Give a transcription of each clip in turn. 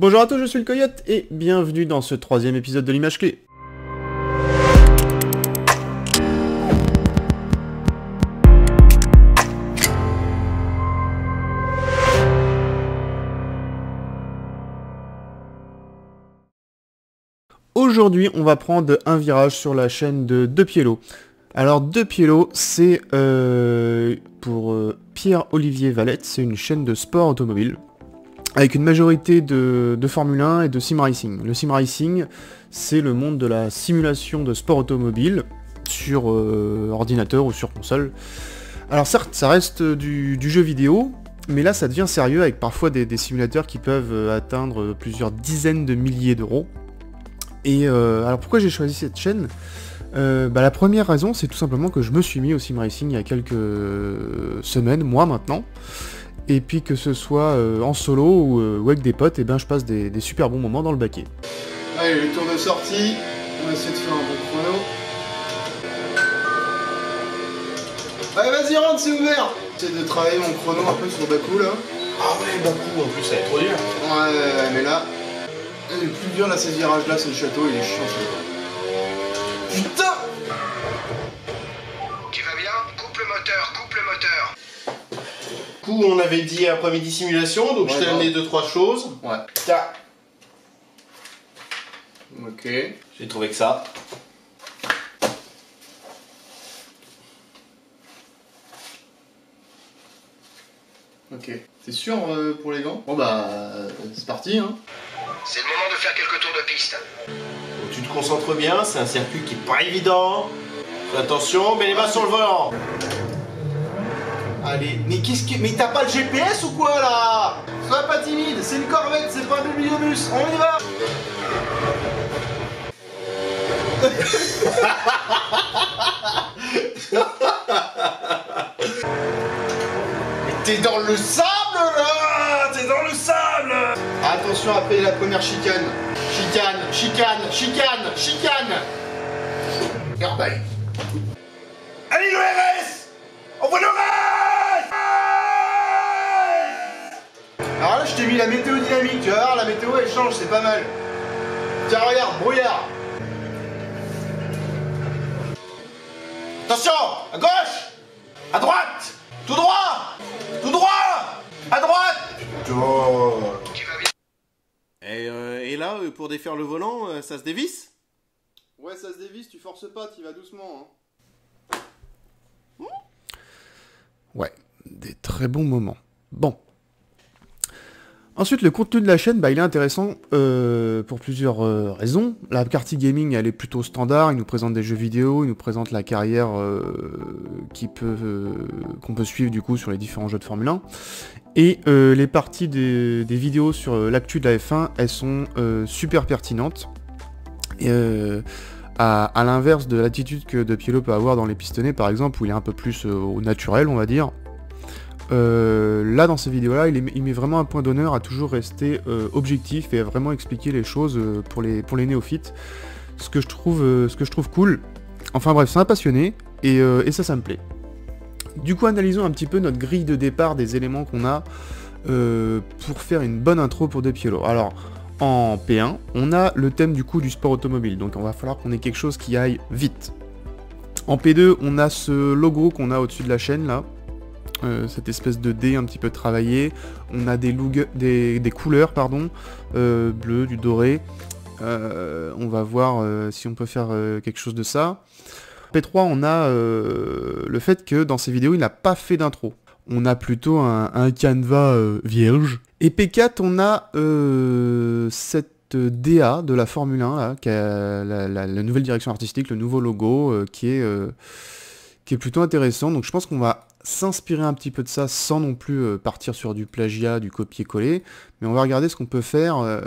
Bonjour à tous, je suis le Coyote et bienvenue dans ce troisième épisode de l'image clé. Aujourd'hui, on va prendre un virage sur la chaîne de De Piello. Alors De Piello, c'est euh, pour euh, Pierre-Olivier Valette, c'est une chaîne de sport automobile avec une majorité de, Formule 1 et de sim racing. Le sim racing, c'est le monde de la simulation de sport automobile sur euh, ordinateur ou sur console. Alors certes, ça reste du, jeu vidéo, mais là ça devient sérieux avec parfois des, simulateurs qui peuvent euh, atteindre plusieurs dizaines de milliers d'euros. Et euh, alors pourquoi j'ai choisi cette chaîne bah, La première raison, c'est tout simplement que je me suis mis au sim racing il y a quelques semaines, mois maintenant. Et puis que ce soit euh, en solo euh, ou, avec des potes, et eh ben je passe des, super bons moments dans le baquet. Allez, le tour de sortie, on va essayer de faire un bon chrono. Allez, vas-y, rentre, c'est ouvert J'essaie de travailler mon chrono un peu sur Baku, là. Ah ouais, Baku, en plus, ça va être trop dur. Ouais, mais là, le plus dur, là, ces virages-là, c'est le château, il est chiant, Putain Tu vas bien Coupe le moteur, coupe le moteur on avait dit après-midi simulation, donc je t'ai amené deux, trois choses. Ouais. Ok. J'ai trouvé que ça. Ok. C'est sûr euh, pour les gants Bon bah, euh, c'est parti hein. C'est le moment de faire quelques tours de piste. tu te concentres bien, c'est un circuit qui est pas évident. Attention, mets les mains sur le volant Allez, mais qu'est-ce que. Mais t'as pas le GPS ou quoi là Sois pas timide, c'est une corvette, c'est pas un bus, on y va Mais t'es dans le sable là T'es dans le sable Attention à payer la première chicane. Chicane, chicane, chicane, chicane Airbag Allez l'ORS Envoie le Alors là, je t'ai mis la météo dynamique, tu vas voir, la météo elle change, c'est pas mal. Tiens, regarde, brouillard. Attention, à gauche, à droite, tout droit, tout droit, à droite. Et, euh, et, là, euh, pour défaire le volant, euh, ça se dévisse Ouais, ça se dévisse, tu forces pas, tu vas doucement. Hein. Mmh. Ouais, des très bons moments. Bon, Ensuite, le contenu de la chaîne, bah, il est intéressant euh, pour plusieurs euh, raisons. La partie gaming, elle est plutôt standard. Il nous présente des jeux vidéo, il nous présente la carrière euh, peut qu'on peut suivre du coup sur les différents jeux de Formule 1. Et les parties des, vidéos sur l'actu de la F1, elles sont super pertinentes. Et, à, l'inverse de l'attitude que De Pielo peut avoir dans les pistonnets, par exemple, où il est un peu plus au naturel, on va dire, euh, là dans ces vidéos là il, met vraiment un point d'honneur à toujours rester euh, objectif et à vraiment expliquer les choses euh, pour les, néophytes ce que je trouve ce que je trouve cool enfin bref c'est un passionné et, ça ça me plaît du coup analysons un petit peu notre grille de départ des éléments qu'on a pour faire une bonne intro pour De Piolo alors en P1, on a le thème du coup du sport automobile, donc on va falloir qu'on ait quelque chose qui aille vite. En P2, on a ce logo qu'on a au-dessus de la chaîne là, euh, cette espèce de dé un petit peu travaillé. On a des, des couleurs, pardon, euh, bleu, du doré. Euh, on va voir si on peut faire quelque chose de ça. P3, on a le fait que dans ses vidéos, il n'a pas fait d'intro. On a plutôt un, un canevas vierge. Et P4, on a cette DA de la Formule 1, la, la, nouvelle direction artistique, le nouveau logo, qui est qui est plutôt intéressant. Donc je pense qu'on va s'inspirer un petit peu de ça sans non plus euh, partir sur du plagiat, du copier-coller, mais on va regarder ce qu'on peut faire euh,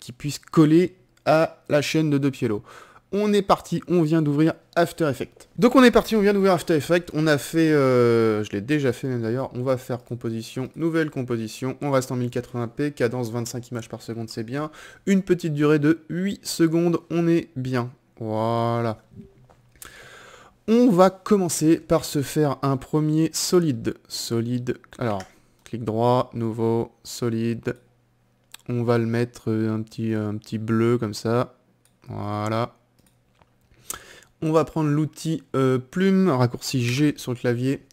qui puisse coller à la chaîne de De Pielo. On est parti, on vient d'ouvrir After Effects. Donc on est parti, on vient d'ouvrir After Effects, on a fait, euh, je l'ai déjà fait même d'ailleurs, on va faire composition, nouvelle composition, on reste en 1080p, cadence 25 images par seconde c'est bien, une petite durée de 8 secondes, on est bien. Voilà. On va commencer par se faire un premier solide. Solide, alors, clic droit, nouveau, solide. On va le mettre euh, un petit, un petit bleu comme ça. Voilà. On va prendre l'outil euh, plume, raccourci G sur le clavier.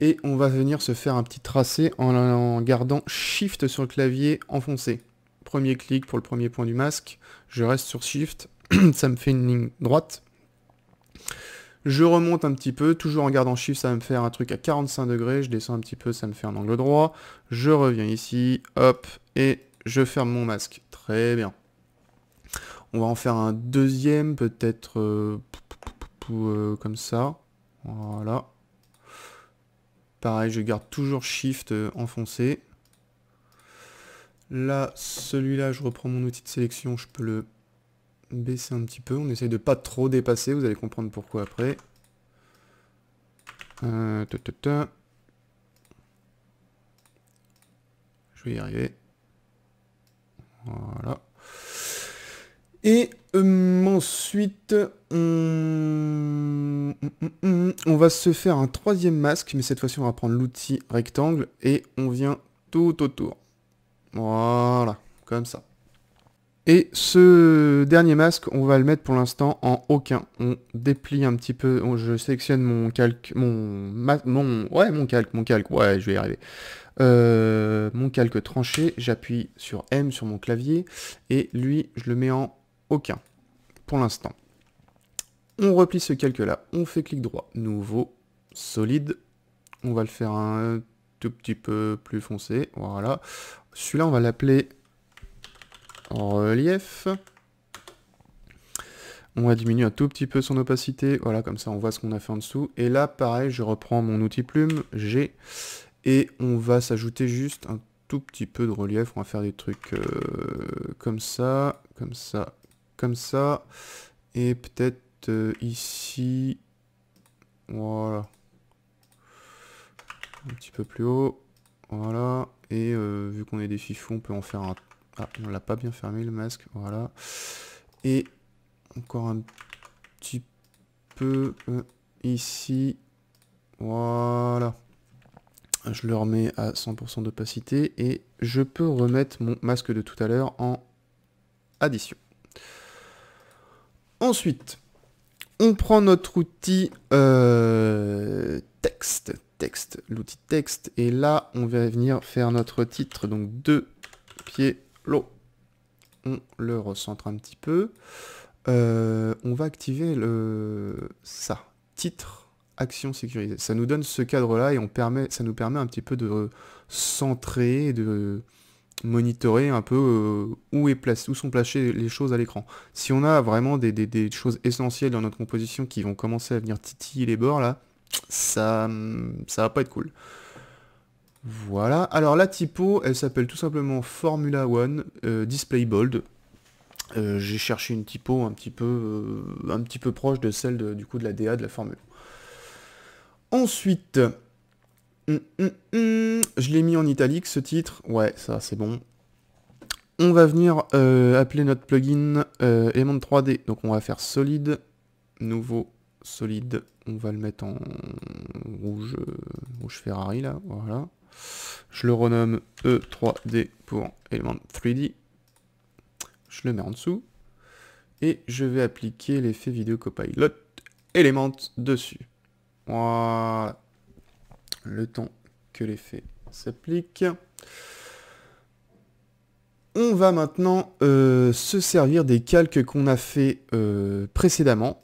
Et on va venir se faire un petit tracé en, en gardant Shift sur le clavier enfoncé. Premier clic pour le premier point du masque. Je reste sur Shift. ça me fait une ligne droite. Je remonte un petit peu, toujours en gardant shift, ça va me faire un truc à 45 degrés. Je descends un petit peu, ça me fait un angle droit. Je reviens ici, hop, et je ferme mon masque. Très bien. On va en faire un deuxième, peut-être euh, euh, comme ça. Voilà. Pareil, je garde toujours Shift euh, enfoncé. Là, celui-là, je reprends mon outil de sélection, je peux le baisser un petit peu. On essaye de pas trop dépasser, vous allez comprendre pourquoi après. Euh, Je vais y arriver. Voilà. Et euh, ensuite, on... Mm, mm, mm, on... va se faire un troisième masque, mais cette fois-ci, on va prendre l'outil rectangle et on vient tout autour. Voilà, comme ça. Et ce dernier masque, on va le mettre pour l'instant en aucun. On déplie un petit peu, je sélectionne mon calque, mon, mon... Ouais, mon calque, mon calque, ouais, je vais y arriver. Euh, mon calque tranché, j'appuie sur M sur mon clavier, et lui, je le mets en aucun, pour l'instant. On replie ce calque-là, on fait clic droit, nouveau, solide. On va le faire un tout petit peu plus foncé, voilà. Celui-là, on va l'appeler relief. On va diminuer un tout petit peu son opacité. Voilà, comme ça, on voit ce qu'on a fait en dessous. Et là, pareil, je reprends mon outil plume, G. Et on va s'ajouter juste un tout petit peu de relief. On va faire des trucs euh, comme ça, comme ça, comme ça. Et peut-être euh, ici. Voilà. Un petit peu plus haut. Voilà. Et euh, vu qu'on est des fifons, on peut en faire un ah, on l'a pas bien fermé le masque, voilà. Et encore un petit peu euh, ici. Voilà. Je le remets à 100% d'opacité et je peux remettre mon masque de tout à l'heure en addition. Ensuite, on prend notre outil euh, texte, texte, l'outil texte, et là on va venir faire notre titre, donc deux pieds on le recentre un petit peu. Euh, on va activer le ça, titre, action sécurisée. Ça nous donne ce cadre-là et on permet, ça nous permet un petit peu de centrer, de monitorer un peu euh, où, est où sont placées les choses à l'écran. Si on a vraiment des, choses essentielles dans notre composition qui vont commencer à venir titiller les bords là, ça, ça va pas être cool. Voilà, alors la typo, elle s'appelle tout simplement Formula One euh, Display Bold. Euh, j'ai cherché une typo un petit peu, euh, un petit peu proche de celle de, du coup de la DA de la Formule. Ensuite, hum, hum, hum, je l'ai mis en italique ce titre. Ouais, ça c'est bon. On va venir appeler notre plugin Element 3D. Donc on va faire solide, nouveau solide. On va le mettre en rouge, rouge Ferrari là, voilà. Je le renomme E3D pour Element 3D. Je le mets en dessous. Et je vais appliquer l'effet vidéo copilot Element dessus. Voilà. Le temps que l'effet s'applique. On va maintenant euh, se servir des calques qu'on a fait euh, précédemment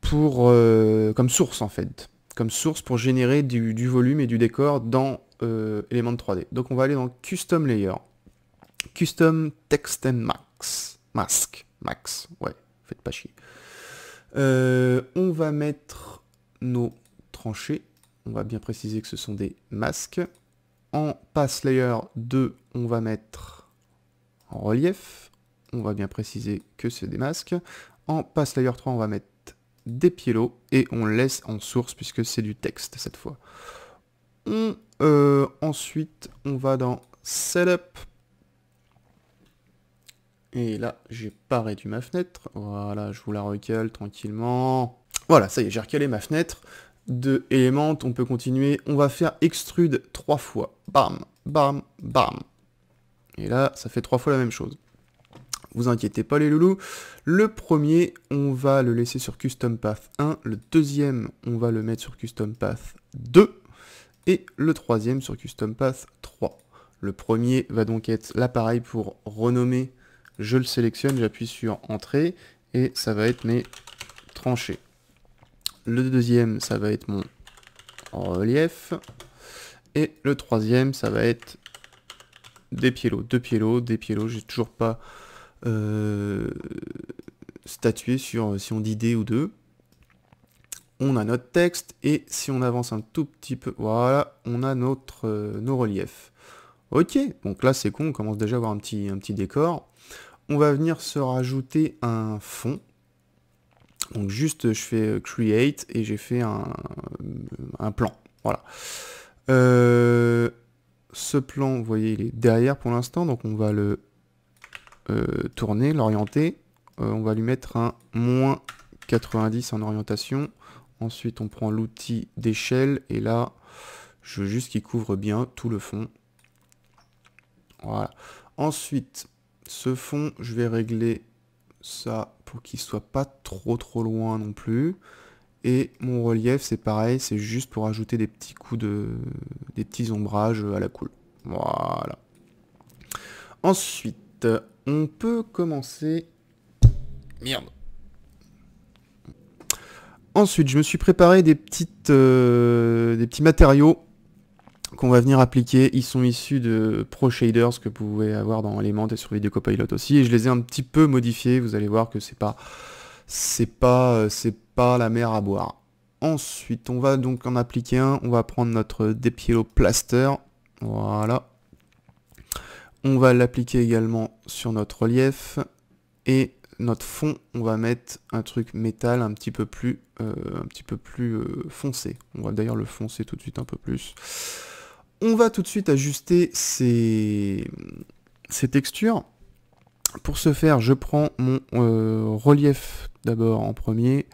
pour euh, comme source en fait comme source pour générer du, volume et du décor dans euh, Element 3D. Donc on va aller dans Custom Layer, Custom Text and Max, Mask, Max, ouais, faites pas chier. Euh, on va mettre nos tranchées, on va bien préciser que ce sont des masques. En Pass Layer 2, on va mettre en relief, on va bien préciser que c'est des masques. En Pass Layer 3, on va mettre des et on laisse en source puisque c'est du texte cette fois. Euh, ensuite, on va dans Setup. Et là, j'ai pas réduit ma fenêtre. Voilà, je vous la recale tranquillement. Voilà, ça y est, j'ai recalé ma fenêtre de éléments On peut continuer. On va faire Extrude trois fois. Bam, bam, bam. Et là, ça fait trois fois la même chose vous inquiétez pas les loulous. Le premier, on va le laisser sur Custom Path 1. Le deuxième, on va le mettre sur Custom Path 2. Et le troisième sur Custom Path 3. Le premier va donc être l'appareil pour renommer. Je le sélectionne, j'appuie sur Entrée et ça va être mes tranchées. Le deuxième, ça va être mon relief. Et le troisième, ça va être des piélos, deux piélos, des piélos. J'ai toujours pas euh, statuer sur si on dit D ou deux. On a notre texte et si on avance un tout petit peu, voilà, on a notre, euh, nos reliefs. Ok, donc là c'est con, on commence déjà à avoir un petit, un petit décor. On va venir se rajouter un fond. Donc juste je fais euh, create et j'ai fait un, un, plan. Voilà. ce plan, vous voyez, il est derrière pour l'instant, donc on va le euh, tourner, l'orienter. Euh, on va lui mettre un moins 90 en orientation. Ensuite, on prend l'outil d'échelle. Et là, je veux juste qu'il couvre bien tout le fond. Voilà. Ensuite, ce fond, je vais régler ça pour qu'il soit pas trop trop loin non plus. Et mon relief, c'est pareil, c'est juste pour ajouter des petits coups de... des petits ombrages à la cool. Voilà. Ensuite, on peut commencer... Merde. Ensuite, je me suis préparé des, euh, des petits matériaux qu'on va venir appliquer. Ils sont issus de Pro Shaders que vous pouvez avoir dans Element et sur Video Copilot aussi. Et je les ai un petit peu modifiés. Vous allez voir que c'est pas, c'est pas, euh, c'est pas la mer à boire. Ensuite, on va donc en appliquer un. On va prendre notre Depielo Plaster. Voilà. On va l'appliquer également sur notre relief. Et notre fond, on va mettre un truc métal un petit peu plus, euh, un petit peu plus euh, foncé. On va d'ailleurs le foncer tout de suite un peu plus. On va tout de suite ajuster ces, textures. Pour ce faire, je prends mon euh, relief d'abord en premier.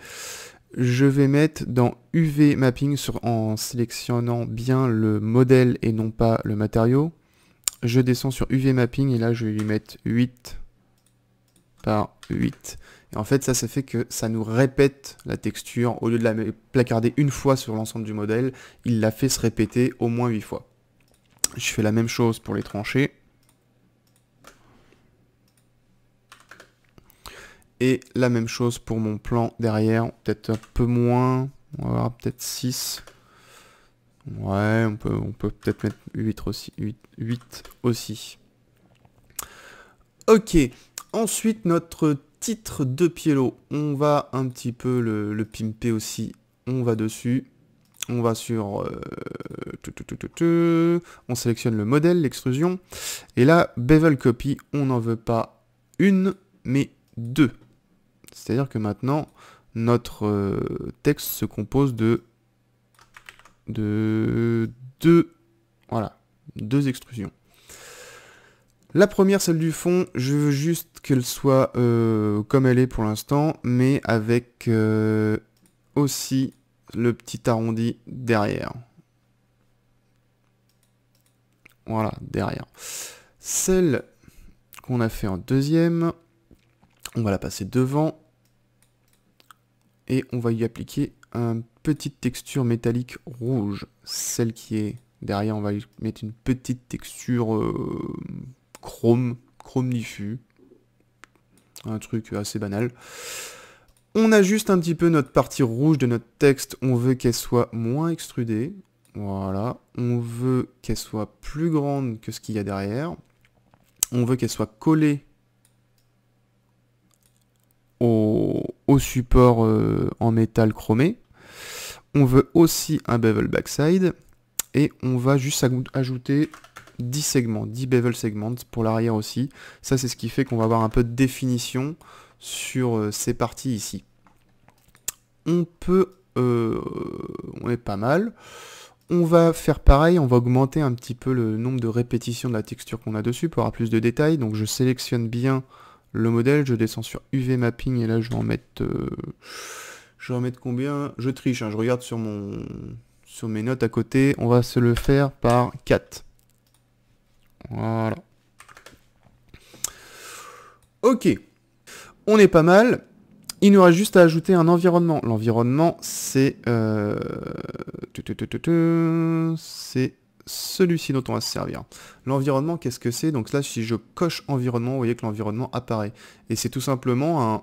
Je vais mettre dans UV Mapping sur, en sélectionnant bien le modèle et non pas le matériau. Je descends sur UV Mapping et là, je vais lui mettre 8 par 8. Et en fait, ça, ça fait que ça nous répète la texture. Au lieu de la placarder une fois sur l'ensemble du modèle, il la fait se répéter au moins 8 fois. Je fais la même chose pour les tranchées. Et la même chose pour mon plan derrière, peut-être un peu moins, on va voir peut-être 6. Ouais, on peut on peut peut-être mettre 8 aussi. 8, aussi. Ok, ensuite notre titre de piélo. On va un petit peu le, pimper aussi. On va dessus. On va sur... Euh, on sélectionne le modèle, l'extrusion. Et là, bevel copy, on n'en veut pas une, mais deux. C'est-à-dire que maintenant, notre euh, texte se compose de de deux, voilà, deux extrusions. La première, celle du fond, je veux juste qu'elle soit euh, comme elle est pour l'instant, mais avec euh, aussi le petit arrondi derrière. Voilà, derrière. Celle qu'on a fait en deuxième, on va la passer devant, et on va y appliquer une petite texture métallique rouge. Celle qui est derrière, on va mettre une petite texture euh, chrome, chrome diffus. Un truc assez banal. On ajuste un petit peu notre partie rouge de notre texte. On veut qu'elle soit moins extrudée. Voilà. On veut qu'elle soit plus grande que ce qu'il y a derrière. On veut qu'elle soit collée au, support euh, en métal chromé. On veut aussi un bevel backside. Et on va juste ajouter 10 segments, 10 bevel segments pour l'arrière aussi. Ça, c'est ce qui fait qu'on va avoir un peu de définition sur euh, ces parties ici. On peut... Euh, on est pas mal. On va faire pareil, on va augmenter un petit peu le nombre de répétitions de la texture qu'on a dessus pour avoir plus de détails. Donc je sélectionne bien le modèle, je descends sur UV mapping et là je vais en mettre euh, je vais en mettre combien Je triche, hein, je regarde sur mon sur mes notes à côté, on va se le faire par 4. Voilà. Ok. On est pas mal. Il nous reste juste à ajouter un environnement. L'environnement, c'est... Euh, c'est celui-ci dont on va se servir. L'environnement, qu'est-ce que c'est Donc là, si je coche environnement, vous voyez que l'environnement apparaît. Et c'est tout simplement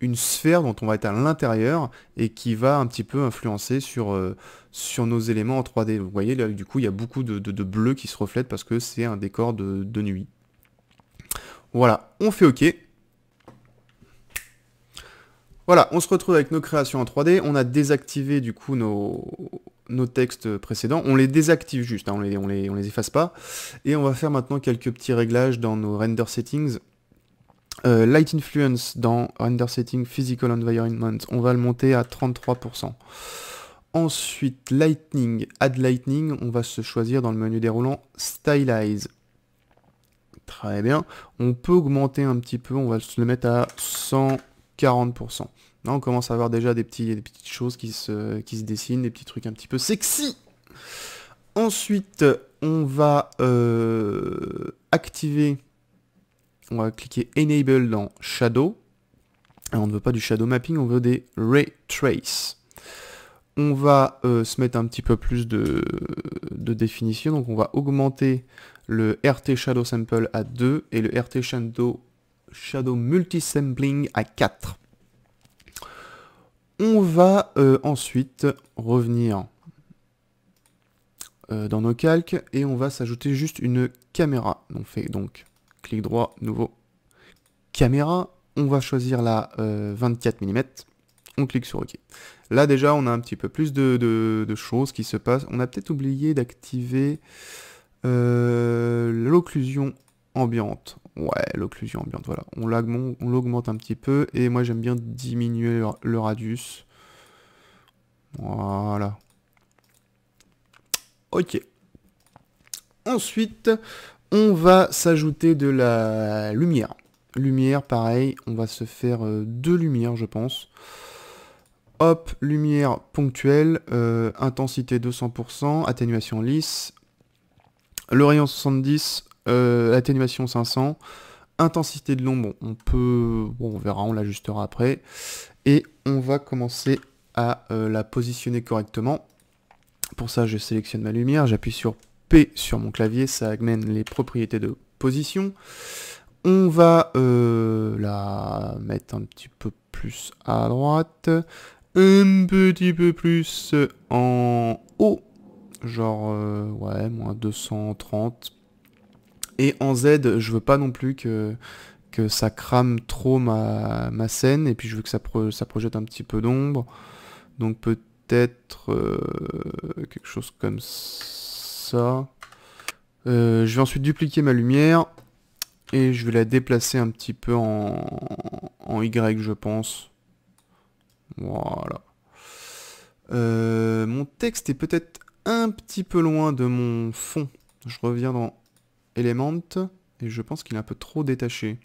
une sphère dont on va être à l'intérieur et qui va un petit peu influencer sur, euh, sur nos éléments en 3D. Vous voyez, là, du coup, il y a beaucoup de, bleu qui se reflète parce que c'est un décor de, de nuit. Voilà, on fait OK. Voilà, on se retrouve avec nos créations en 3D. On a désactivé du coup nos, nos textes précédents. On les désactive juste, hein, on, les, on, les, on les efface pas. Et on va faire maintenant quelques petits réglages dans nos render settings. Euh, light Influence dans Render Setting Physical Environment, on va le monter à 33%. Ensuite, Lightning, Add Lightning, on va se choisir dans le menu déroulant Stylize. Très bien. On peut augmenter un petit peu, on va se le mettre à 140% on commence à avoir déjà des, petites choses qui se, dessinent, des petits trucs un petit peu sexy. Ensuite, on va euh, activer, on va cliquer Enable dans Shadow. on ne veut pas du Shadow Mapping, on veut des Ray Trace. On va euh, se mettre un petit peu plus de, définition, donc on va augmenter le RT Shadow Sample à 2 et le RT Shadow, Shadow Multisampling à 4. On va euh, ensuite revenir euh, dans nos calques et on va s'ajouter juste une caméra. On fait donc clic droit, nouveau, caméra. On va choisir la 24 euh, mm. On clique sur OK. Là déjà on a un petit peu plus de choses qui se passent. On a peut-être oublié d'activer l'occlusion ambiante. Ouais, l'occlusion ambiante, voilà. On l'augmente un petit peu, et moi j'aime bien diminuer le, radius. Voilà. Ok. Ensuite, on va s'ajouter de la lumière. Lumière, pareil, on va se faire euh, deux lumières, je pense. Hop, lumière ponctuelle, euh, intensité 200%, atténuation lisse, le rayon 70, euh, atténuation 500. Intensité de l'ombre, on peut... on verra, on l'ajustera après. Et on va commencer à euh, la positionner correctement. Pour ça, je sélectionne ma lumière, j'appuie sur P sur mon clavier, ça amène les propriétés de position. On va euh, la mettre un petit peu plus à droite, un petit peu plus en haut, genre ouais, moins 230 et en Z, je veux pas non plus que, que ça crame trop ma, scène, et puis je veux que ça, ça projette un petit peu d'ombre. Donc peut-être euh, quelque chose comme ça. Euh, je vais ensuite dupliquer ma lumière, et je vais la déplacer un petit peu en, Y, je pense. Voilà. Euh, mon texte est peut-être un petit peu loin de mon fond. Je reviens dans Element, et je pense qu'il est un peu trop détaché.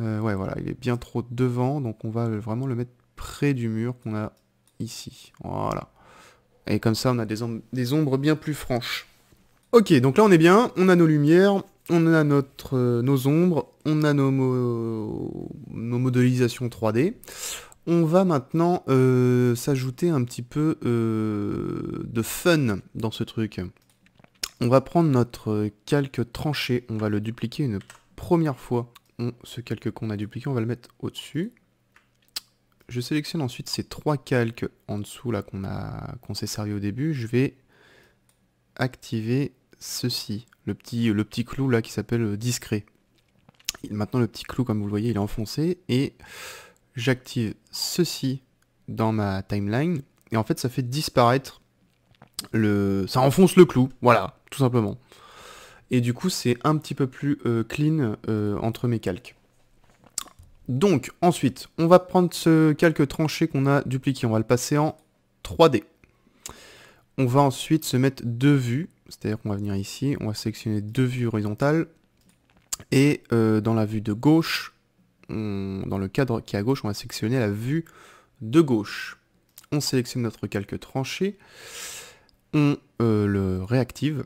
Euh, ouais, voilà, il est bien trop devant, donc on va vraiment le mettre près du mur qu'on a ici. Voilà. Et comme ça, on a des, ombres, des ombres bien plus franches. Ok, donc là on est bien, on a nos lumières, on a notre, euh, nos ombres, on a nos, nos modélisations 3D. On va maintenant euh, s'ajouter un petit peu de fun dans ce truc. On va prendre notre calque tranché, on va le dupliquer une première fois. On, ce calque qu'on a dupliqué, on va le mettre au-dessus. Je sélectionne ensuite ces trois calques en dessous là qu'on s'est servi au début. Je vais activer ceci, le petit, le petit clou là qui s'appelle discret. maintenant le petit clou comme vous le voyez il est enfoncé et j'active ceci dans ma timeline et en fait ça fait disparaître le... ça enfonce le clou, voilà tout simplement. Et du coup, c'est un petit peu plus euh, clean euh, entre mes calques. Donc, ensuite, on va prendre ce calque tranché qu'on a dupliqué. On va le passer en 3D. On va ensuite se mettre deux vues. C'est-à-dire qu'on va venir ici, on va sélectionner deux vues horizontales. Et euh, dans la vue de gauche, dans le cadre qui est à gauche, on va sélectionner la vue de gauche. On sélectionne notre calque tranché. On le réactive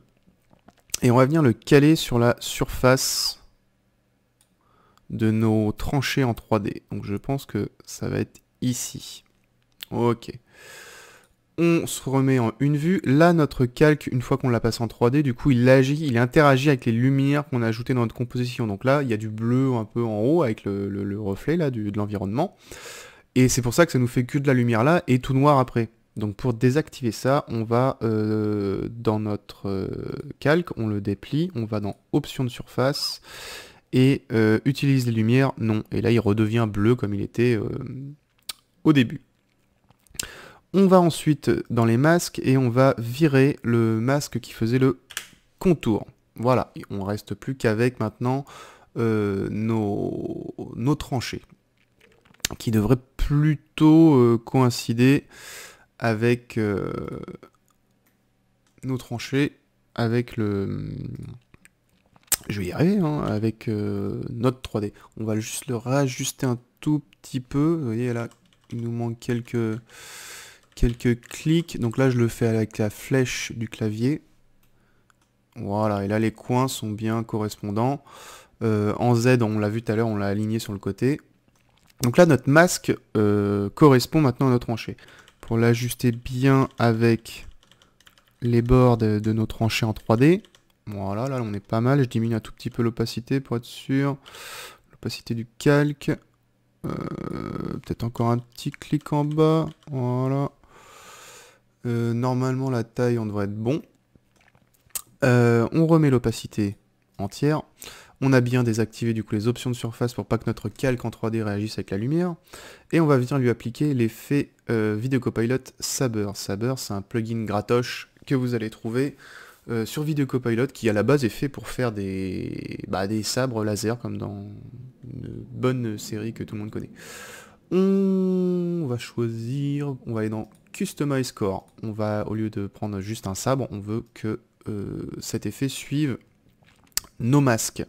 et on va venir le caler sur la surface de nos tranchées en 3D. Donc je pense que ça va être ici. Ok. On se remet en une vue. Là, notre calque, une fois qu'on l'a passé en 3D, du coup, il agit, il interagit avec les lumières qu'on a ajoutées dans notre composition. Donc là, il y a du bleu un peu en haut avec le, reflet là, de l'environnement. Et c'est pour ça que ça nous fait que de la lumière là et tout noir après. Donc pour désactiver ça, on va euh, dans notre euh, calque, on le déplie, on va dans options de surface et euh, utilise les lumières, non. Et là il redevient bleu comme il était au début. On va ensuite dans les masques et on va virer le masque qui faisait le contour. Voilà, on on reste plus qu'avec maintenant nos, nos tranchées qui devraient plutôt coïncider avec euh, nos tranchées, avec le. Je vais y arriver, hein, avec euh, notre 3D. On va juste le rajuster un tout petit peu. Vous voyez là, il nous manque quelques, quelques clics. Donc là, je le fais avec la flèche du clavier. Voilà, et là, les coins sont bien correspondants. Euh, en Z, on l'a vu tout à l'heure, on l'a aligné sur le côté. Donc là, notre masque correspond maintenant à notre tranchée pour l'ajuster bien avec les bords de, nos tranchées en 3D. Voilà, là on est pas mal. Je diminue un tout petit peu l'opacité pour être sûr. L'opacité du calque. Euh, peut-être encore un petit clic en bas. Voilà. Euh, normalement la taille on devrait être bon. Euh, on remet l'opacité entière. On a bien désactivé du coup les options de surface pour pas que notre calque en 3D réagisse avec la lumière. Et on va venir lui appliquer l'effet euh, Video Copilot Saber. Saber, c'est un plugin gratoche que vous allez trouver euh, sur Video qui à la base est fait pour faire des, bah, des sabres laser comme dans une bonne série que tout le monde connaît. On va choisir, on va aller dans Customize Core. On va, au lieu de prendre juste un sabre, on veut que euh, cet effet suive nos masques.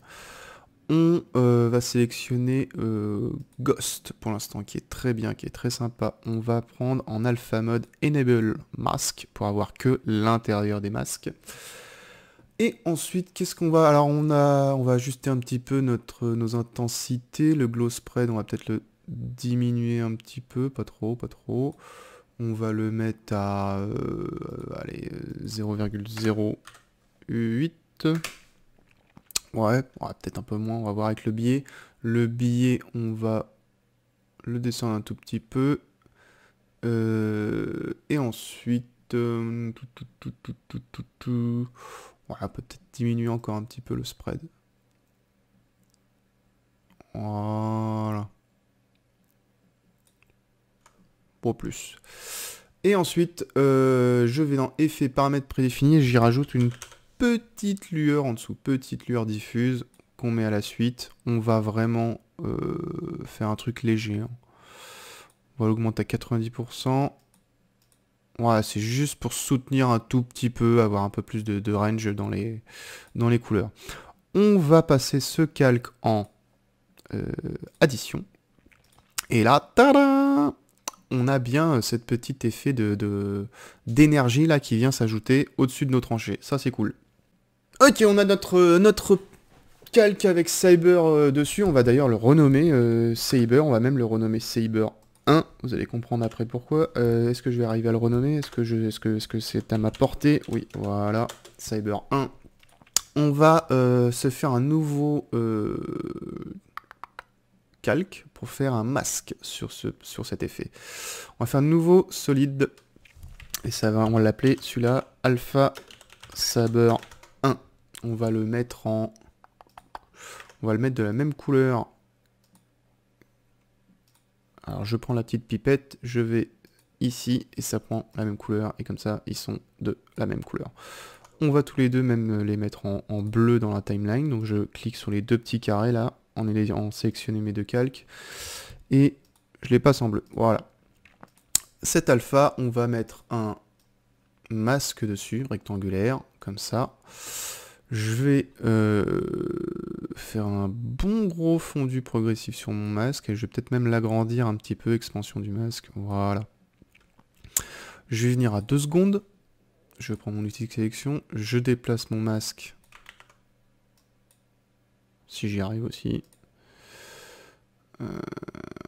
On euh, va sélectionner euh, Ghost pour l'instant, qui est très bien, qui est très sympa. On va prendre en alpha mode Enable Mask pour avoir que l'intérieur des masques. Et ensuite, qu'est-ce qu'on va... Alors on, a, on va ajuster un petit peu notre, nos intensités. Le glow spread, on va peut-être le diminuer un petit peu, pas trop, pas trop. On va le mettre à euh, allez 0,08. Ouais, peut-être un peu moins, on va voir avec le biais. Le billet, on va le descendre un tout petit peu. Euh, et ensuite, euh, tout, voilà, peut-être diminuer encore un petit peu le spread. Voilà. Pour plus. Et ensuite, euh, je vais dans Effet paramètres prédéfinis j'y rajoute une petite lueur en dessous, petite lueur diffuse qu'on met à la suite. On va vraiment euh, faire un truc léger. Hein. On va l'augmenter à 90%. Voilà, c'est juste pour soutenir un tout petit peu, avoir un peu plus de, range dans les, dans les couleurs. On va passer ce calque en euh, addition. Et là, tada on a bien euh, cette petite effet d'énergie de, d'énergie là qui vient s'ajouter au-dessus de nos tranchées. Ça, c'est cool. Ok, on a notre, euh, notre calque avec Cyber euh, dessus. On va d'ailleurs le renommer euh, Cyber. On va même le renommer Cyber 1. Vous allez comprendre après pourquoi. Est-ce que je vais arriver à le renommer Est-ce que c'est -ce que, -ce que à ma portée Oui, voilà. Cyber 1. On va se faire un nouveau calque pour faire un masque sur, ce, sur cet effet. On va faire un nouveau solide. Et ça va, on va l'appeler celui-là Alpha Saber on va le mettre en... On va le mettre de la même couleur. Alors je prends la petite pipette, je vais ici et ça prend la même couleur et comme ça ils sont de la même couleur. On va tous les deux même euh, les mettre en, bleu dans la timeline. Donc je clique sur les deux petits carrés là en, en sélectionnant mes deux calques et je les passe en bleu. Voilà. Cet alpha, on va mettre un masque dessus, rectangulaire, comme ça. Je vais euh, faire un bon gros fondu progressif sur mon masque et je vais peut-être même l'agrandir un petit peu, expansion du masque, voilà. Je vais venir à 2 secondes, je prends mon outil de sélection, je déplace mon masque, si j'y arrive aussi. Euh,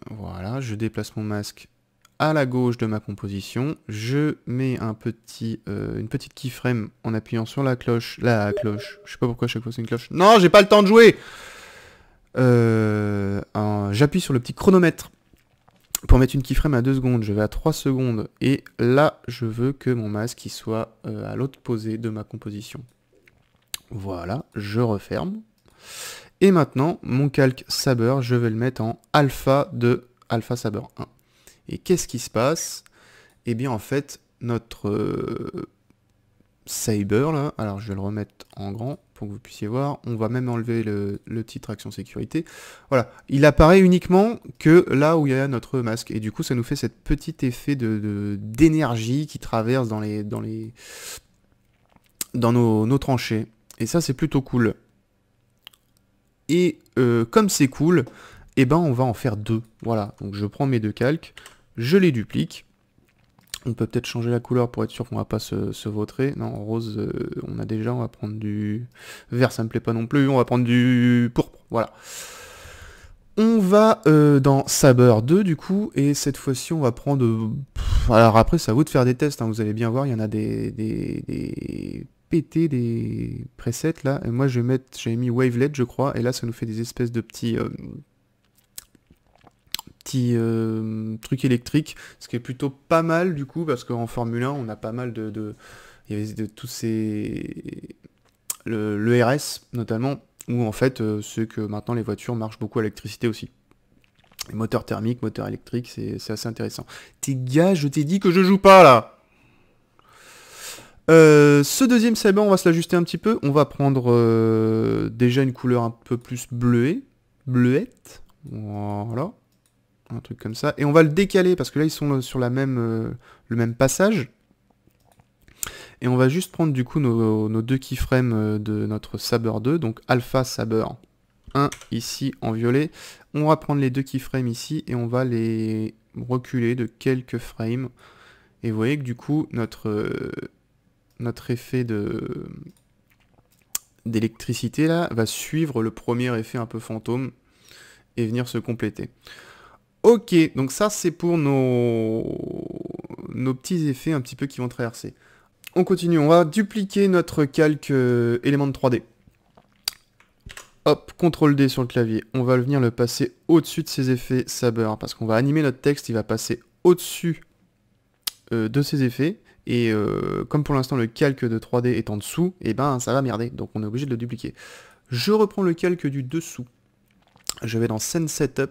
voilà, je déplace mon masque à la gauche de ma composition, je mets euh, une petite keyframe en appuyant sur la cloche, la cloche, je sais pas pourquoi à chaque fois c'est une cloche, non j'ai pas le temps de jouer euh, J'appuie sur le petit chronomètre pour mettre une keyframe à 2 secondes, je vais à 3 secondes, et là je veux que mon masque soit euh, à l'autre posé de ma composition. Voilà, je referme. Et maintenant, mon calque Saber, je vais le mettre en alpha de alpha Saber 1. Et qu'est-ce qui se passe Eh bien en fait, notre cyber, euh, là, alors je vais le remettre en grand pour que vous puissiez voir, on va même enlever le, titre action sécurité. Voilà, il apparaît uniquement que là où il y a notre masque, et du coup ça nous fait cette petit effet de d'énergie qui traverse dans les dans les dans nos, tranchées. Et ça c'est plutôt cool. Et euh, comme c'est cool, eh ben on va en faire deux. Voilà, donc je prends mes deux calques, je les duplique. On peut peut-être changer la couleur pour être sûr qu'on va pas se, se vautrer. Non, rose, euh, on a déjà, on va prendre du vert, ça me plaît pas non plus, on va prendre du pourpre, voilà. On va euh, dans Saber 2 du coup, et cette fois-ci on va prendre... alors après c'est à vous de faire des tests, hein. vous allez bien voir, il y en a des, des, des des presets là. Et moi je vais mettre, j'avais mis Wavelet je crois, et là ça nous fait des espèces de petits... Euh, petit euh, truc électrique, ce qui est plutôt pas mal du coup, parce qu'en Formule 1, on a pas mal de... il y avait tous ces... Le, RS notamment, où en fait, euh, c'est que maintenant les voitures marchent beaucoup à l'électricité aussi. Moteur thermique, moteur électrique, c'est assez intéressant. T'es gars, je t'ai dit que je joue pas là euh, ce deuxième sabre, on va se l'ajuster un petit peu. On va prendre déjà une couleur un peu plus bleuée. Bleuette. Voilà un truc comme ça. Et on va le décaler parce que là ils sont euh, sur la même, euh, le même passage. Et on va juste prendre du coup nos, deux keyframes euh, de notre Saber 2, donc Alpha Saber 1 ici en violet. On va prendre les deux keyframes ici et on va les reculer de quelques frames. Et vous voyez que du coup notre, notre effet de d'électricité là va suivre le premier effet un peu fantôme et venir se compléter. Ok, donc ça c'est pour nos... petits effets un petit peu qui vont traverser. On continue, on va dupliquer notre calque euh, élément de 3D. Hop, CTRL D sur le clavier. On va venir le passer au-dessus de ces effets saber. parce qu'on va animer notre texte, il va passer au-dessus euh, de ces effets. Et euh, comme pour l'instant le calque de 3D est en dessous, et eh ben ça va merder, donc on est obligé de le dupliquer. Je reprends le calque du dessous. Je vais dans Scene Setup,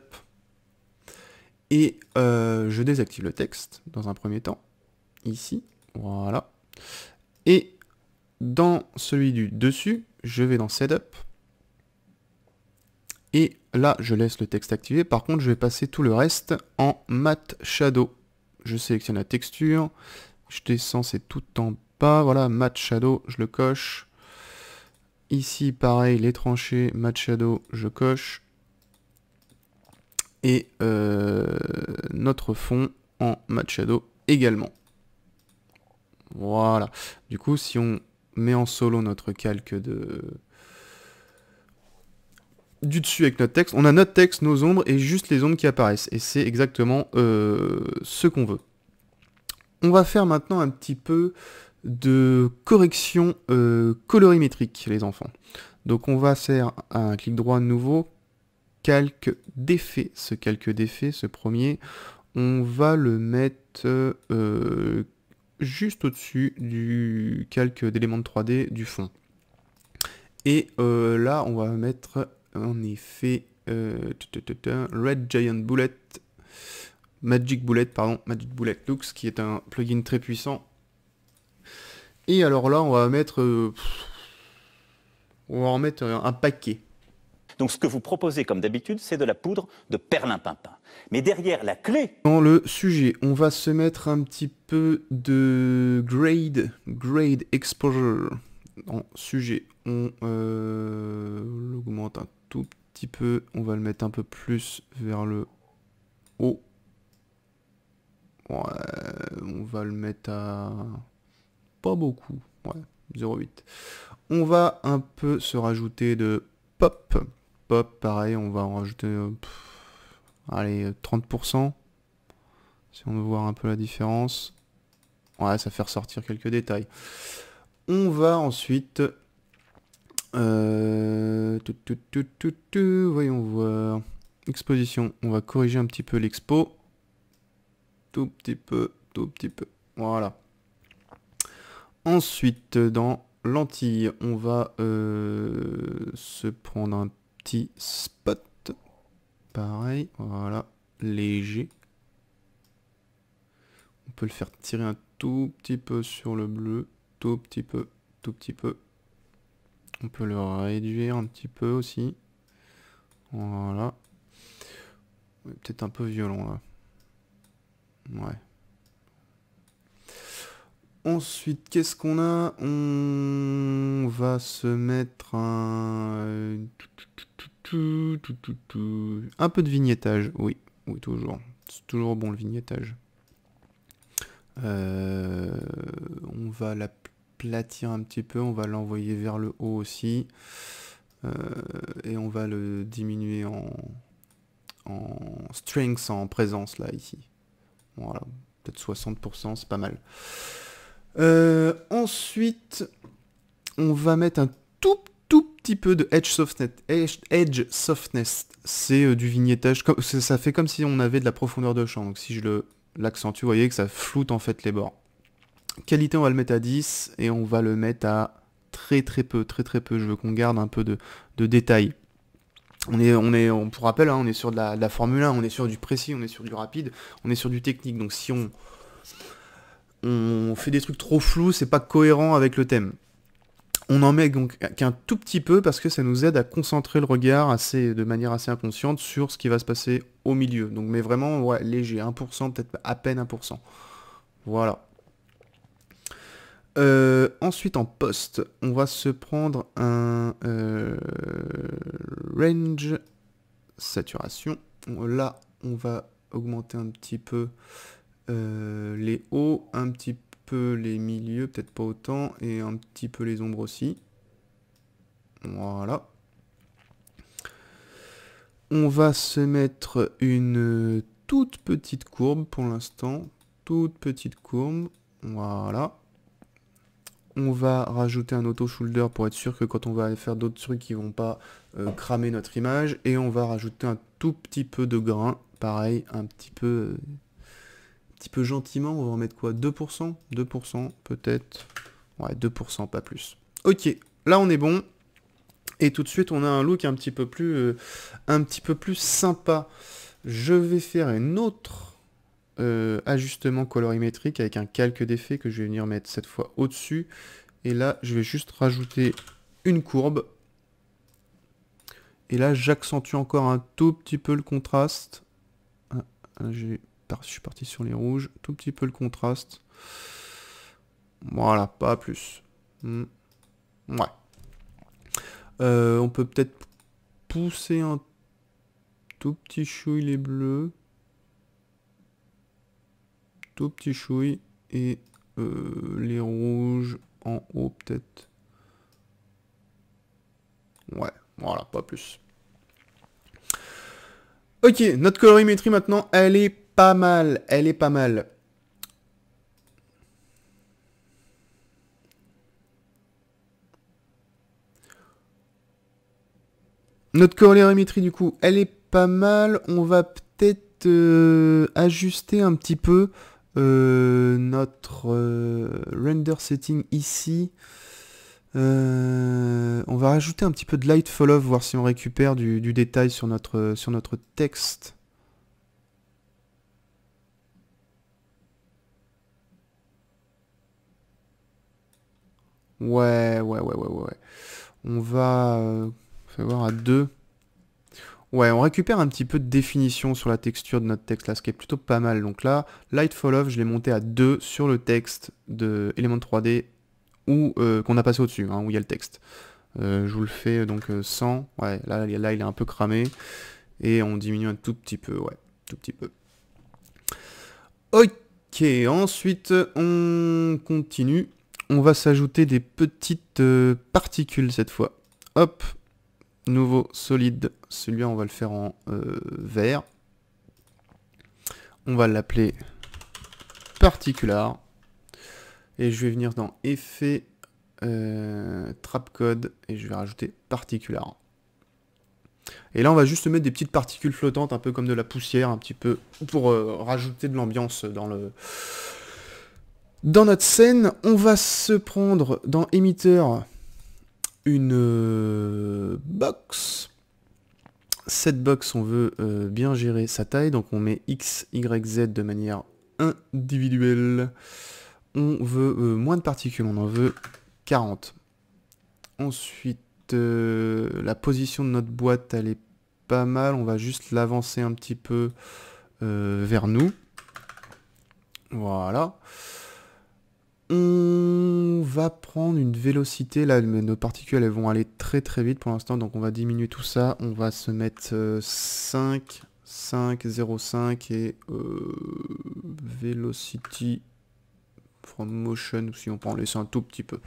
et euh, je désactive le texte dans un premier temps, ici, voilà. Et dans celui du dessus, je vais dans Setup. Et là, je laisse le texte activé. Par contre, je vais passer tout le reste en Matte Shadow. Je sélectionne la texture. Je descends, c'est tout en bas. Voilà, Matte Shadow, je le coche. Ici, pareil, les tranchées, Matte Shadow, je coche et euh, notre fond en matte shadow également. Voilà. Du coup, si on met en solo notre calque de du dessus avec notre texte, on a notre texte, nos ombres et juste les ombres qui apparaissent. Et c'est exactement euh, ce qu'on veut. On va faire maintenant un petit peu de correction euh, colorimétrique, les enfants. Donc on va faire un clic droit nouveau, calque d'effet. Ce calque d'effet, ce premier, on va le mettre euh, juste au-dessus du calque d'éléments de 3D du fond. Et euh, là, on va mettre en effet euh, Red Giant Bullet, Magic Bullet, pardon, Magic Bullet Looks, qui est un plugin très puissant. Et alors là, on va mettre... on va en mettre un paquet. Donc ce que vous proposez, comme d'habitude, c'est de la poudre de perlimpinpin. Mais derrière la clé... Dans le sujet, on va se mettre un petit peu de grade, grade exposure. Dans sujet, on euh, l'augmente un tout petit peu, on va le mettre un peu plus vers le haut. Ouais, on va le mettre à... Pas beaucoup, ouais, 0,8. On va un peu se rajouter de pop pop, pareil, on va en rajouter euh, allez, 30%. Euh, si on veut voir un peu la différence. Ouais, ça fait ressortir quelques détails. On va ensuite... Euh, voyons voir. Exposition, on va corriger un petit peu l'expo. Tout petit peu, tout petit peu. Voilà. Ensuite, dans l'entille, on va se prendre un petit spot. Pareil, voilà, léger. On peut le faire tirer un tout petit peu sur le bleu, tout petit peu, tout petit peu. On peut le réduire un petit peu aussi. Voilà. Peut-être un peu violent là. Ouais. Ensuite, qu'est-ce qu'on a On va se mettre un... Euh, un peu de vignettage, oui, oui, toujours. C'est toujours bon le vignettage. Euh, on va l'aplatir un petit peu, on va l'envoyer vers le haut aussi. Euh, et on va le diminuer en, en strength, en présence là, ici. Voilà, peut-être 60%, c'est pas mal. Euh, ensuite, on va mettre un tout petit, petit peu de edge softness. Edge, softness, c'est euh, du vignettage. ça fait comme si on avait de la profondeur de champ. Donc si je l'accentue, vous voyez que ça floute en fait les bords. Qualité, on va le mettre à 10 et on va le mettre à très très peu, très très peu. Je veux qu'on garde un peu de, de détail. On est, on est, on, pour rappel, hein, on est sur de la, Formule 1, on est sur du précis, on est sur du rapide, on est sur du technique. Donc si on, on fait des trucs trop flous, c'est pas cohérent avec le thème. On en met donc qu'un tout petit peu parce que ça nous aide à concentrer le regard assez, de manière assez inconsciente sur ce qui va se passer au milieu. Donc, mais vraiment, ouais, léger, 1%, peut-être à peine 1%. Voilà. Euh, ensuite, en poste, on va se prendre un euh, range saturation. Là, on va augmenter un petit peu euh, les hauts, un petit peu les milieux, peut-être pas autant, et un petit peu les ombres aussi. Voilà. On va se mettre une toute petite courbe pour l'instant. Toute petite courbe. Voilà. On va rajouter un auto-shoulder pour être sûr que quand on va faire d'autres trucs, qui vont pas euh, cramer notre image. Et on va rajouter un tout petit peu de grain. Pareil, un petit peu... Euh, petit peu gentiment, on va en mettre quoi 2% 2% peut-être. Ouais, 2%, pas plus. Ok, là on est bon. Et tout de suite, on a un look un petit peu plus, euh, un petit peu plus sympa. Je vais faire un autre euh, ajustement colorimétrique avec un calque d'effet que je vais venir mettre cette fois au-dessus. Et là, je vais juste rajouter une courbe. Et là, j'accentue encore un tout petit peu le contraste. Ah, j'ai je suis parti sur les rouges. Tout petit peu le contraste. Voilà, pas plus. Hmm. Ouais. Euh, on peut peut-être pousser un tout petit chouille les bleus. Tout petit chouille. Et euh, les rouges en haut peut-être. Ouais, voilà, pas plus. Ok, notre colorimétrie maintenant, elle est pas mal, elle est pas mal. Notre émétrie du coup, elle est pas mal. On va peut-être euh, ajuster un petit peu euh, notre euh, render setting ici. on va rajouter un petit peu de light follow, voir si on récupère du, détail sur notre, sur notre texte. Ouais, ouais, ouais, ouais, ouais. On va euh, faire voir à 2. Ouais, on récupère un petit peu de définition sur la texture de notre texte là, ce qui est plutôt pas mal. Donc là, Light Fall Off, je l'ai monté à 2 sur le texte de Element 3D euh, qu'on a passé au-dessus, hein, où il y a le texte. Euh, je vous le fais donc sans. Ouais, là, là, il est un peu cramé. Et on diminue un tout petit peu, ouais, tout petit peu. Ok, ensuite on continue on va s'ajouter des petites euh, particules cette fois. Hop, nouveau solide. Celui-là, on va le faire en euh, vert. On va l'appeler particular. Et je vais venir dans effet Trapcode, euh, trap code et je vais rajouter particular. Et là, on va juste mettre des petites particules flottantes, un peu comme de la poussière, un petit peu, pour rajouter de l'ambiance dans le dans notre scène, on va se prendre dans émetteur une euh, box. Cette box, on veut euh, bien gérer sa taille, donc on met X, Y, Z de manière individuelle. On veut euh, moins de particules, on en veut 40. Ensuite, la position de notre boîte, elle est pas mal. On va juste l'avancer un petit peu vers nous. Voilà. On va prendre une vélocité, là nos particules elles vont aller très très vite pour l'instant, donc on va diminuer tout ça, on va se mettre 5, 5, 0, 5 et euh, velocity from motion, si on peut en laisser un tout petit peu.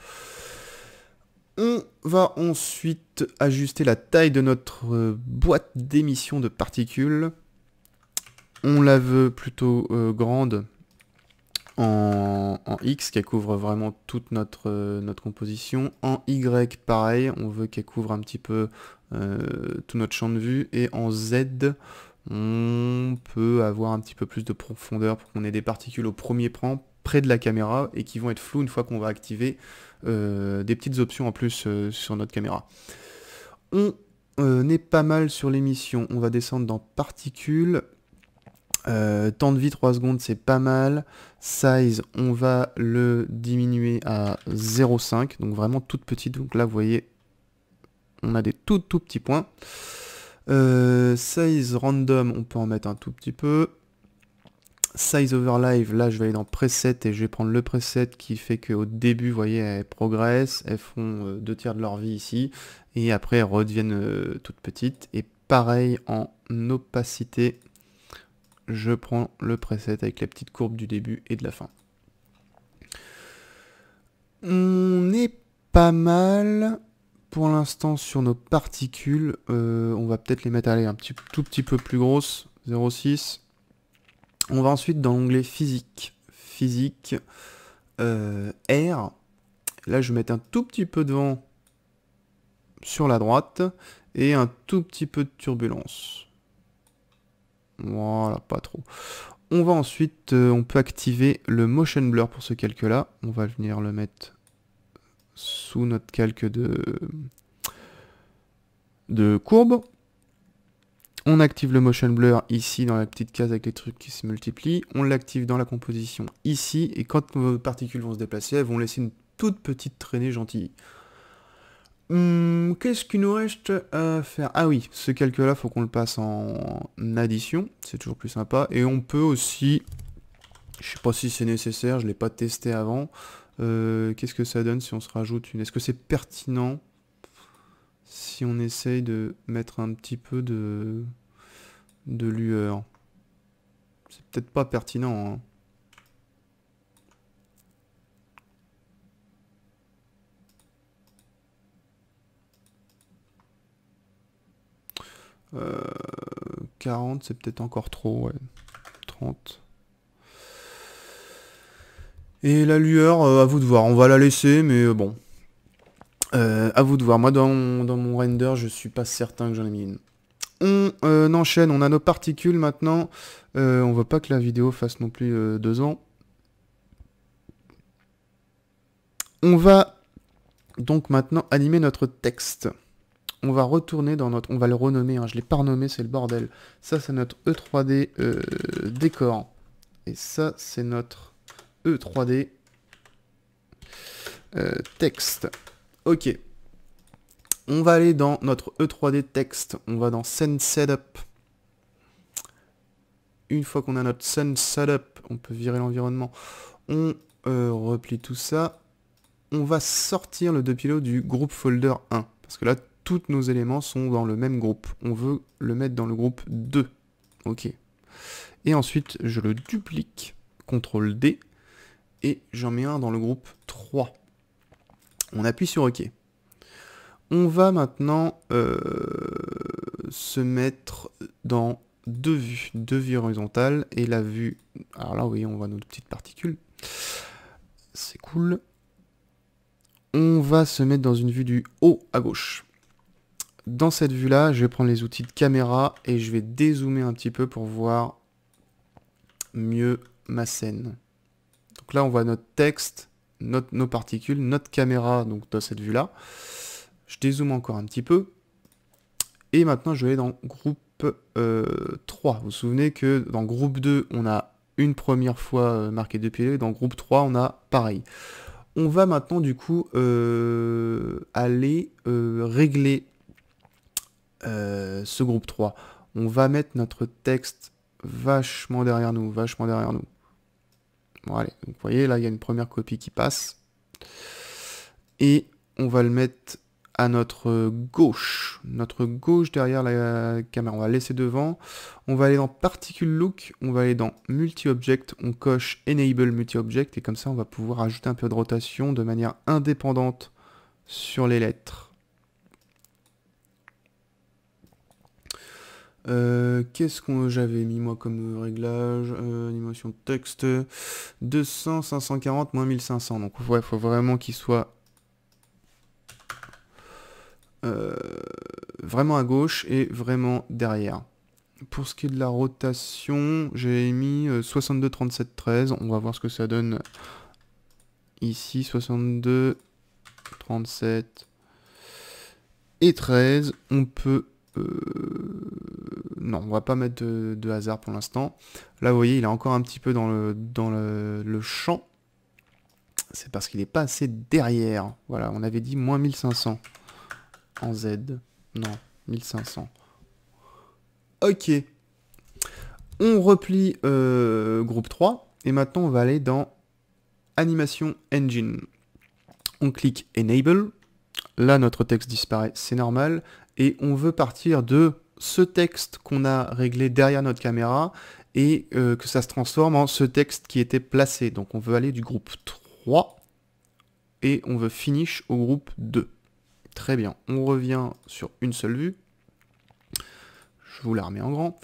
On va ensuite ajuster la taille de notre euh, boîte d'émission de particules. On la veut plutôt euh, grande, en, X qu'elle couvre vraiment toute notre, euh, notre composition. En Y, pareil, on veut qu'elle couvre un petit peu euh, tout notre champ de vue. Et en Z, on peut avoir un petit peu plus de profondeur pour qu'on ait des particules au premier plan près de la caméra et qui vont être floues une fois qu'on va activer euh, des petites options en plus sur notre caméra. On est pas mal sur l'émission. On va descendre dans particules. Euh, temps de vie 3 secondes, c'est pas mal. Size, on va le diminuer à 0,5. Donc vraiment toute petite. Donc là, vous voyez, on a des tout tout petits points. Euh, size random, on peut en mettre un tout petit peu. Size over live, là je vais aller dans preset et je vais prendre le preset qui fait qu'au début, vous voyez, elles progressent, elles font euh, deux tiers de leur vie ici, et après elles redeviennent toutes petites. Et pareil en opacité, je prends le preset avec la petite courbe du début et de la fin. On est pas mal pour l'instant sur nos particules. Euh, on va peut-être les mettre un petit, tout petit peu plus grosses, 0,6. On va ensuite dans l'onglet physique, physique, Air. Euh, R. Là, je vais mettre un tout petit peu de vent sur la droite et un tout petit peu de turbulence. Voilà, pas trop. On va ensuite, euh, on peut activer le motion blur pour ce calque-là. On va venir le mettre sous notre calque de, de courbe. On active le motion blur ici dans la petite case avec les trucs qui se multiplient. On l'active dans la composition ici. Et quand nos particules vont se déplacer, elles vont laisser une toute petite traînée gentille. Hmm, qu'est-ce qu'il nous reste à faire Ah oui, ce calcul-là, faut qu'on le passe en addition. C'est toujours plus sympa. Et on peut aussi... Je ne sais pas si c'est nécessaire, je l'ai pas testé avant. Euh, qu'est-ce que ça donne si on se rajoute une Est-ce que c'est pertinent si on essaye de mettre un petit peu de, de lueur C'est peut-être pas pertinent. Hein. 40, euh, c'est peut-être encore trop, 30. Et la lueur, euh, à vous de voir. On va la laisser, mais euh, bon. à vous de voir. Moi, dans mon, dans mon render, je suis pas certain que j'en ai mis une. On enchaîne, on a nos particules maintenant. on veut pas que la vidéo fasse non plus deux ans. On va donc maintenant animer notre texte on va retourner dans notre... On va le renommer, hein, je l'ai pas renommé, c'est le bordel. Ça, c'est notre E3D euh, décor. Et ça, c'est notre E3D euh, texte. Ok. On va aller dans notre E3D texte. On va dans Scene Setup. Une fois qu'on a notre Scene Setup, on peut virer l'environnement. On euh, replie tout ça. On va sortir le deux pilotes du groupe folder 1. Parce que là, tous nos éléments sont dans le même groupe. On veut le mettre dans le groupe 2. Ok. Et ensuite, je le duplique, CTRL D, et j'en mets un dans le groupe 3. On appuie sur OK. On va maintenant euh, se mettre dans deux vues, deux vues horizontales et la vue... Alors là, oui, on voit nos petites particules. C'est cool. On va se mettre dans une vue du haut à gauche dans cette vue-là, je vais prendre les outils de caméra et je vais dézoomer un petit peu pour voir mieux ma scène. Donc là, on voit notre texte, nos particules, notre caméra donc dans cette vue-là. Je dézoome encore un petit peu. Et maintenant, je vais dans groupe 3. Euh, vous vous souvenez que dans groupe 2, on a une première fois euh, marqué deux pieds. Dans groupe 3, on a pareil. On va maintenant, du coup, euh, aller régler euh, ce groupe 3. On va mettre notre texte vachement derrière nous, vachement derrière nous. Bon, allez, vous voyez, là, il y a une première copie qui passe. Et on va le mettre à notre gauche, notre gauche derrière la caméra. On va laisser devant. On va aller dans particules Look, on va aller dans Multi-Object, on coche Enable Multi-Object, et comme ça, on va pouvoir ajouter un peu de rotation de manière indépendante sur les lettres. Euh, qu'est-ce que j'avais mis moi comme euh, réglage euh, Animation texte. 200, 540, moins 1500. Donc il faut vraiment qu'il soit vraiment à gauche et vraiment derrière. Pour ce qui est de la rotation, j'ai mis 62, 37, 13. On va voir ce que ça donne ici. 62, 37 et 13. On peut... Euh, non, on va pas mettre de, hasard pour l'instant. Là, vous voyez, il est encore un petit peu dans le, dans le, champ. C'est parce qu'il n'est pas assez derrière. Voilà, on avait dit moins 1500 en Z. Non, 1500. Ok. On replie euh, groupe 3. Et maintenant, on va aller dans Animation Engine. On clique Enable. Là, notre texte disparaît, c'est normal. Et on veut partir de ce texte qu'on a réglé derrière notre caméra et euh, que ça se transforme en ce texte qui était placé. Donc on veut aller du groupe 3 et on veut finish au groupe 2. Très bien, on revient sur une seule vue. Je vous la remets en grand.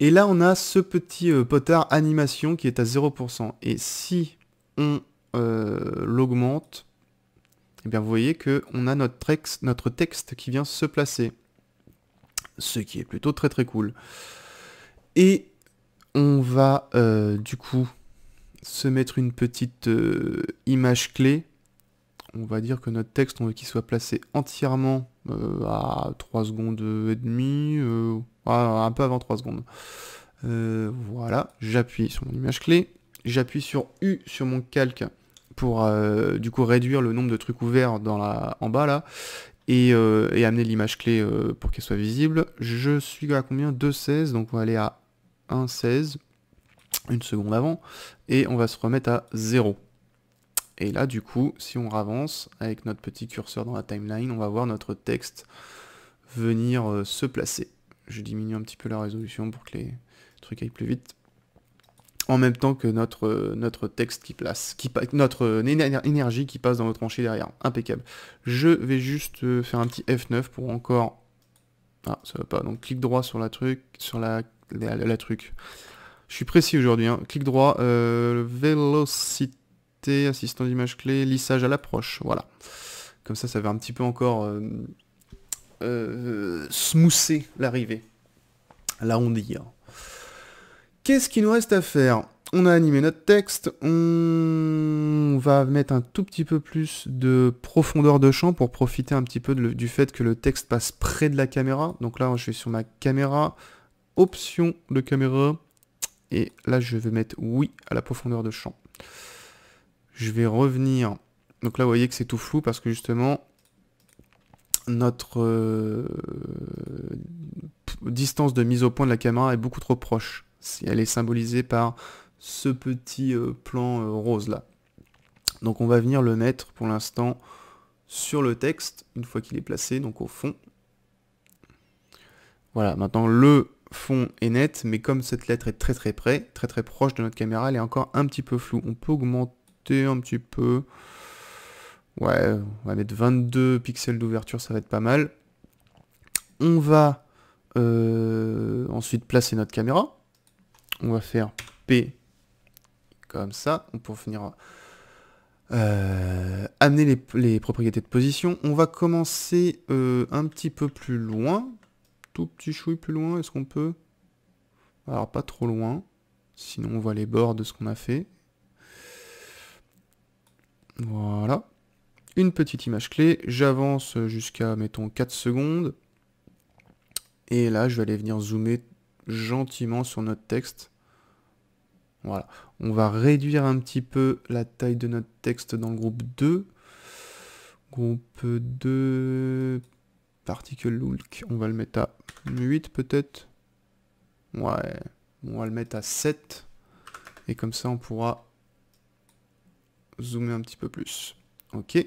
Et là on a ce petit euh, potard animation qui est à 0%. Et si on euh, l'augmente, et eh bien vous voyez que on a notre texte qui vient se placer ce qui est plutôt très très cool. Et on va euh, du coup se mettre une petite euh, image clé. On va dire que notre texte, on veut qu'il soit placé entièrement euh, à 3 secondes et demie, un peu avant 3 secondes. voilà, j'appuie sur mon image clé, j'appuie sur U sur mon calque pour du coup réduire le nombre de trucs ouverts dans la, en bas là, euh, et, amener l'image clé euh, pour qu'elle soit visible. Je suis à combien 2,16, donc on va aller à 1,16, une seconde avant, et on va se remettre à 0. Et là, du coup, si on avance avec notre petit curseur dans la timeline, on va voir notre texte venir euh, se placer. Je diminue un petit peu la résolution pour que les trucs aillent plus vite en même temps que notre, euh, notre texte qui place, qui, notre euh, énergie qui passe dans notre tranchée derrière. Impeccable. Je vais juste euh, faire un petit F9 pour encore... Ah, ça va pas. Donc clic droit sur la truc, sur la, la, truc. Je suis précis aujourd'hui. Hein. Clic droit, vélocité, assistant d'image clé, lissage à l'approche. Voilà. Comme ça, ça va un petit peu encore euh, l'arrivée. smousser l'arrivée. L'arrondir. Qu'est-ce qu'il nous reste à faire On a animé notre texte, on va mettre un tout petit peu plus de profondeur de champ pour profiter un petit peu du fait que le texte passe près de la caméra. Donc là, je suis sur ma caméra, option de caméra, et là, je vais mettre oui à la profondeur de champ. Je vais revenir. Donc là, vous voyez que c'est tout flou parce que justement, notre euh, distance de mise au point de la caméra est beaucoup trop proche elle est symbolisée par ce petit euh, plan euh, rose là. Donc on va venir le mettre pour l'instant sur le texte, une fois qu'il est placé, donc au fond. Voilà, maintenant le fond est net, mais comme cette lettre est très très près, très très proche de notre caméra, elle est encore un petit peu floue. On peut augmenter un petit peu. Ouais, on va mettre 22 pixels d'ouverture, ça va être pas mal. On va euh, ensuite placer notre caméra on va faire P comme ça, pour finir euh, amener les, propriétés de position. On va commencer euh, un petit peu plus loin, tout petit chouille plus loin, est-ce qu'on peut Alors pas trop loin, sinon on voit les bords de ce qu'on a fait. Voilà. Une petite image clé, j'avance jusqu'à, mettons, 4 secondes. Et là, je vais aller venir zoomer gentiment sur notre texte. Voilà. On va réduire un petit peu la taille de notre texte dans le groupe 2. Groupe 2, particules look, on va le mettre à 8 peut-être. Ouais, on va le mettre à 7. Et comme ça, on pourra zoomer un petit peu plus. Ok.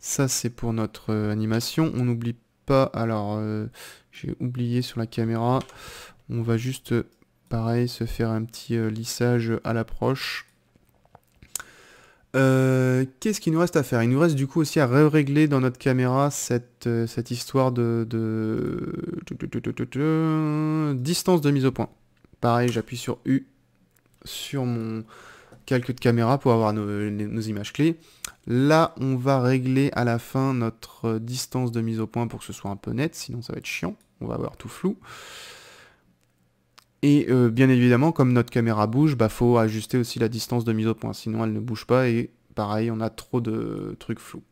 Ça, c'est pour notre euh, animation. On n'oublie alors, euh, j'ai oublié sur la caméra. On va juste, euh, pareil, se faire un petit euh, lissage à l'approche. Qu'est-ce qu'il nous reste à faire Il nous reste du coup aussi à régler dans notre caméra cette, cette histoire de, distance de mise au point. Pareil, j'appuie sur U sur mon calque de caméra pour avoir nos images clés. Là, on va régler à la fin notre euh, distance de mise au point pour que ce soit un peu net, sinon ça va être chiant, on va avoir tout flou. Et euh, bien évidemment, comme notre caméra bouge, il bah, faut ajuster aussi la distance de mise au point, sinon elle ne bouge pas et pareil, on a trop de trucs flous.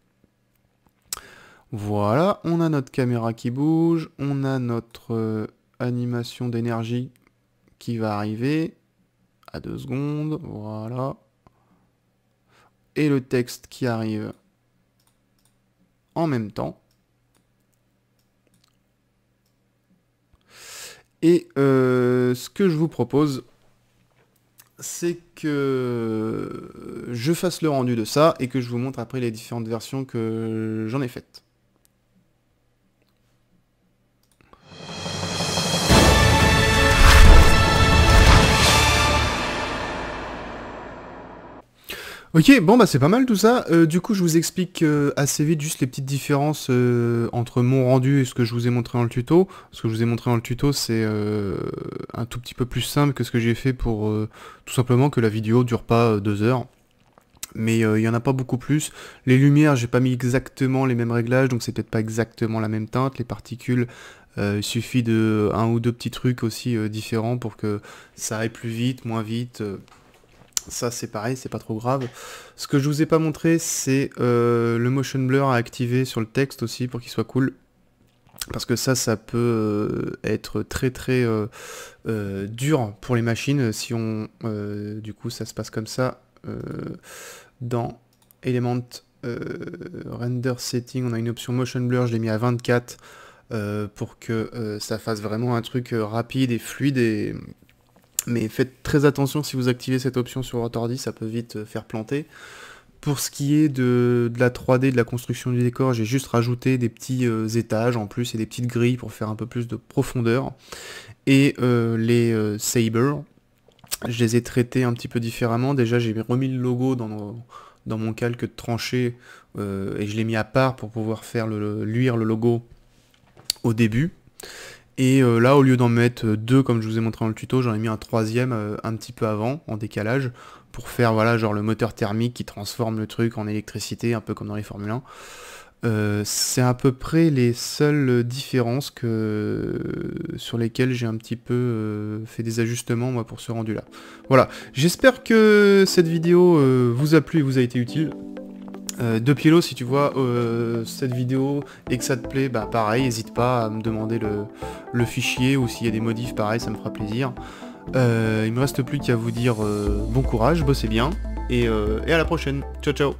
Voilà, on a notre caméra qui bouge, on a notre euh, animation d'énergie qui va arriver à 2 secondes, voilà et le texte qui arrive en même temps. Et euh, ce que je vous propose, c'est que je fasse le rendu de ça et que je vous montre après les différentes versions que j'en ai faites. Ok, bon bah c'est pas mal tout ça. Euh, du coup je vous explique euh, assez vite juste les petites différences euh, entre mon rendu et ce que je vous ai montré dans le tuto. Ce que je vous ai montré dans le tuto c'est un tout petit peu plus simple que ce que j'ai fait pour tout simplement que la vidéo dure pas deux heures. Mais il n'y en a pas beaucoup plus. Les lumières, j'ai pas mis exactement les mêmes réglages, donc c'est peut-être pas exactement la même teinte. Les particules, il suffit de un ou deux petits trucs aussi différents pour que ça aille plus vite, moins vite ça c'est pareil, c'est pas trop grave. Ce que je vous ai pas montré, c'est euh, le motion blur à activer sur le texte aussi pour qu'il soit cool. Parce que ça, ça peut euh, être très très euh, dur pour les machines si on... du coup, ça se passe comme ça dans Element Render Setting. On a une option motion blur, je l'ai mis à 24 pour que ça fasse vraiment un truc rapide et fluide et mais faites très attention si vous activez cette option sur Rotardi, ça peut vite euh, faire planter. Pour ce qui est de, la 3D, de la construction du décor, j'ai juste rajouté des petits euh, étages en plus et des petites grilles pour faire un peu plus de profondeur. Et euh, les sabres, je les ai traités un petit peu différemment. Déjà, j'ai remis le logo dans, dans mon calque de tranchée et je l'ai mis à part pour pouvoir faire luire le logo au début. Et euh, là, au lieu d'en mettre euh, deux, comme je vous ai montré dans le tuto, j'en ai mis un troisième euh, un petit peu avant, en décalage, pour faire voilà genre le moteur thermique qui transforme le truc en électricité, un peu comme dans les Formules 1. c'est à peu près les seules différences que, sur lesquelles j'ai un petit peu fait des ajustements moi pour ce rendu là. Voilà, j'espère que cette vidéo vous a plu et vous a été utile. Euh, de Pielo, si tu vois euh, cette vidéo et que ça te plaît, bah pareil, n'hésite pas à me demander le, fichier ou s'il y a des modifs, pareil, ça me fera plaisir. Il euh, il me reste plus qu'à vous dire bon courage, bossez bien, et à la prochaine. Ciao ciao